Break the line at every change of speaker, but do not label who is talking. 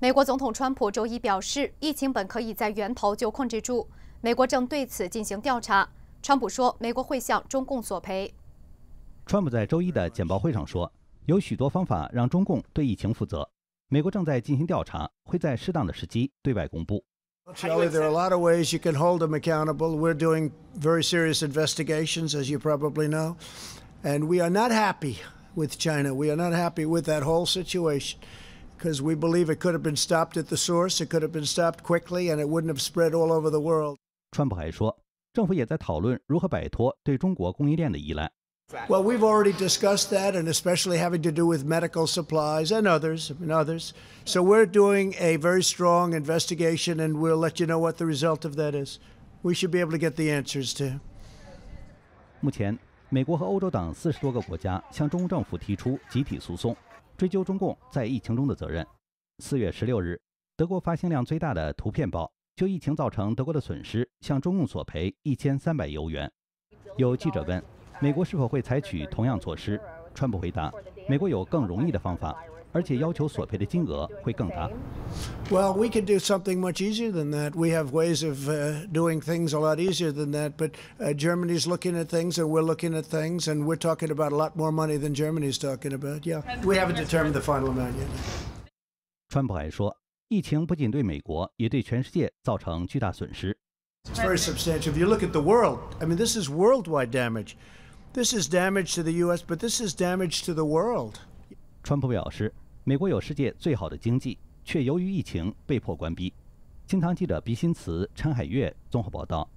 美国总统川普周一表示，疫情本可以在源头就控制住。美国正对此进行调查。川普说，美国会向中共索赔。川普在周一的简报会上说，有许多方法让中共对疫情负责。美国正在进行调查，会在适当的时机对外公布。
There are a lot of ways you can hold them accountable. We're doing very serious investigations, as you probably know, and we are not happy with China. We are not happy with that whole situation. because we believe it could have been stopped at the source, it could have been stopped quickly, and it wouldn't have spread all over the world. Well, we we've already discussed that, and especially having to do with medical supplies and others, and others. So we're doing a very strong investigation, and we'll let you know what the result of that is. We should be able to get the answers to.
目前，美国和欧洲等四十多个国家向中政府提出集体诉讼。追究中共在疫情中的责任。四月十六日，德国发行量最大的图片报就疫情造成德国的损失向中共索赔一千三百亿欧元。有记者问，美国是否会采取同样措施？川普回答。美国有更容易的方法，而且要求索赔的金额会更大。
Well, we could do something much easier than that. We have ways of uh, doing things a lot easier than that. But uh, Germany's looking at things, and we're looking at things, and we're talking about a lot more money than Germany's talking about. Yeah, we haven't determined the final amount yet.
川普还说，疫情不仅对美国，也对全世界造成巨大损失。It's very
substantial. If you look at the world, I mean, this is worldwide damage. This is damage to the U.S., but this is damage to the world. 川普表示，美国有世界最
好的经济，却由于疫情被迫关闭。新唐记者毕新慈、陈海月综合报道。